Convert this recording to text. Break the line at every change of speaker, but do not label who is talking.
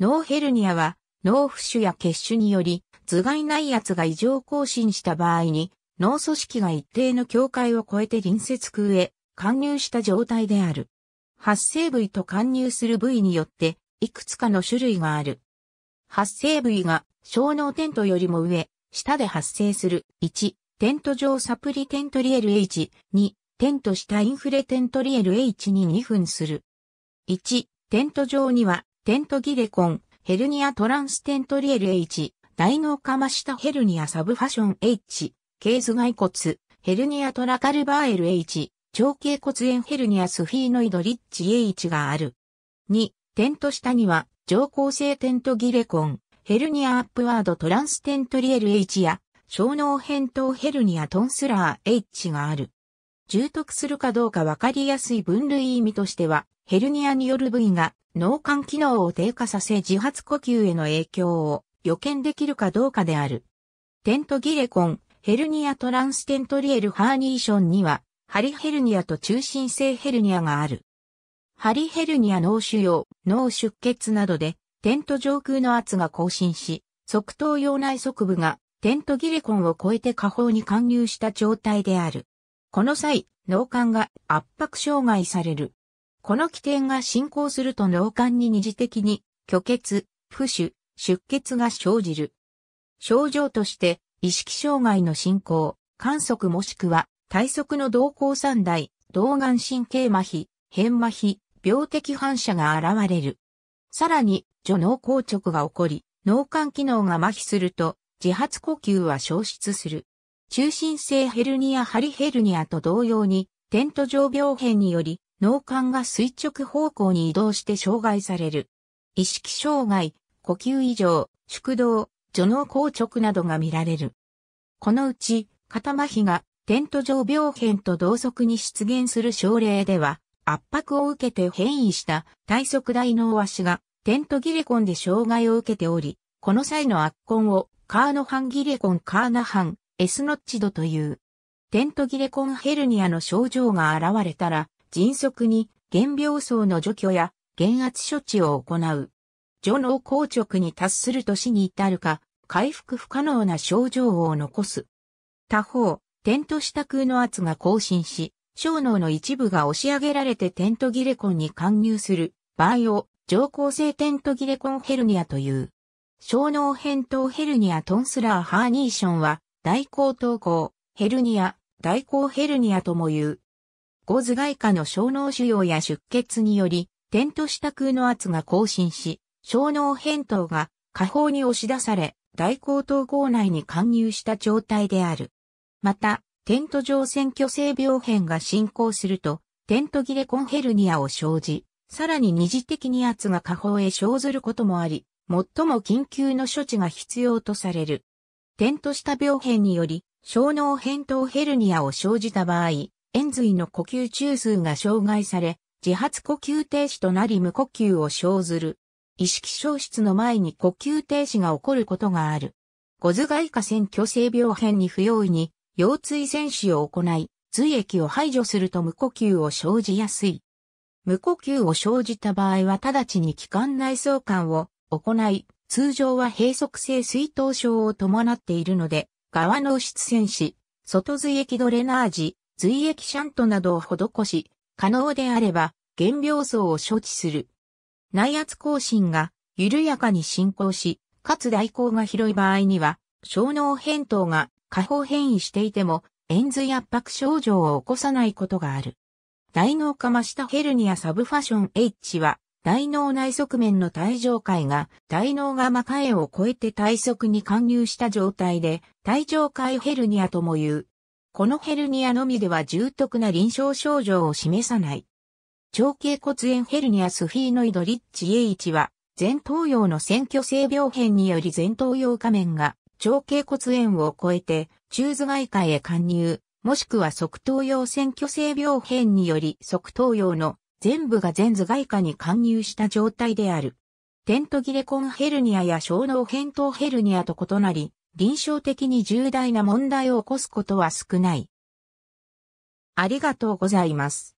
脳ヘルニアは、脳浮腫や血腫により、頭蓋内圧が異常更新した場合に、脳組織が一定の境界を超えて隣接空へ貫入した状態である。発生部位と貫入する部位によって、いくつかの種類がある。発生部位が小脳テントよりも上、下で発生する。1、テント上サプリテントリエル H。2、テント下インフレテントリエル H に2分する。1、テント上にはテントギレコン、ヘルニアトランステントリエル H、大脳かましたヘルニアサブファション H、ケーズ外骨、ヘルニアトラカルバーエル H、長径骨炎ヘルニアスフィーノイドリッチ H がある。2、テント下には、上行性テントギレコン、ヘルニアアップワードトランステントリエル H や、小脳扁桃ヘルニアトンスラー H がある。重篤するかどうかわかりやすい分類意味としては、ヘルニアによる部位が脳幹機能を低下させ自発呼吸への影響を予見できるかどうかである。テントギレコン、ヘルニアトランステントリエルハーニーションには、ハリヘルニアと中心性ヘルニアがある。ハリヘルニア脳腫瘍、脳出血などで、テント上空の圧が更新し、側頭葉内側部がテントギレコンを超えて下方に貫入した状態である。この際、脳幹が圧迫障害される。この起点が進行すると脳幹に二次的に、虚血、浮腫、出血が生じる。症状として、意識障害の進行、観測もしくは、体側の動向三大、動眼神経麻痺、変麻痺、病的反射が現れる。さらに、除脳硬直が起こり、脳幹機能が麻痺すると、自発呼吸は消失する。中心性ヘルニアハリヘルニアと同様に、テント状病変により、脳幹が垂直方向に移動して障害される。意識障害、呼吸異常、縮動、除脳硬直などが見られる。このうち、肩麻痺が、テント状病変と同側に出現する症例では、圧迫を受けて変異した体側大脳足が、テントギレコンで障害を受けており、この際の圧根を、カーノハンギレコンカーナハン、エスノッチドという。テントギレコンヘルニアの症状が現れたら、迅速に原病層の除去や減圧処置を行う。除脳硬直に達すると死に至るか、回復不可能な症状を残す。他方、テント下空の圧が更新し、小脳の一部が押し上げられてテントギレコンに貫入する場合を上行性テントギレコンヘルニアという。小脳扁桃ヘルニアトンスラーハーニーションは大高統合ヘルニア、大高ヘルニアとも言う。ゴズ外科の小脳腫瘍や出血により、点とト下空の圧が更新し、小脳扁桃が下方に押し出され、大高統合内に貫入した状態である。また、テント上線虚勢病変が進行すると、ントギレコンヘルニアを生じ、さらに二次的に圧が下方へ生ずることもあり、最も緊急の処置が必要とされる。点とした病変により、小脳扁桃ヘルニアを生じた場合、円髄の呼吸中枢が障害され、自発呼吸停止となり無呼吸を生ずる。意識消失の前に呼吸停止が起こることがある。ゴズ外下腺虚性病変に不用意に、腰椎腺腫を行い、髄液を排除すると無呼吸を生じやすい。無呼吸を生じた場合は直ちに気管内相関を行い、通常は閉塞性水頭症を伴っているので、側の出線し、外髄液ドレナージ、髄液シャントなどを施し、可能であれば、原病層を処置する。内圧更新が緩やかに進行し、かつ代行が広い場合には、小脳変桃が下方変異していても、円髄圧迫症状を起こさないことがある。大脳下シタヘルニアサブファション H は、大脳内側面の体上界が大脳が魔界を超えて体側に貫入した状態で体上界ヘルニアとも言う。このヘルニアのみでは重篤な臨床症状を示さない。長径骨炎ヘルニアスフィーノイドリッチ A1 は前頭葉の選挙性病変により前頭葉下面が長径骨炎を超えて中頭外界へ貫入、もしくは側頭葉選挙性病変により側頭葉の全部が全頭蓋下に貫入した状態である。テントギレコンヘルニアや小脳扁桃ヘルニアと異なり、臨床的に重大な問題を起こすことは少ない。ありがとうございます。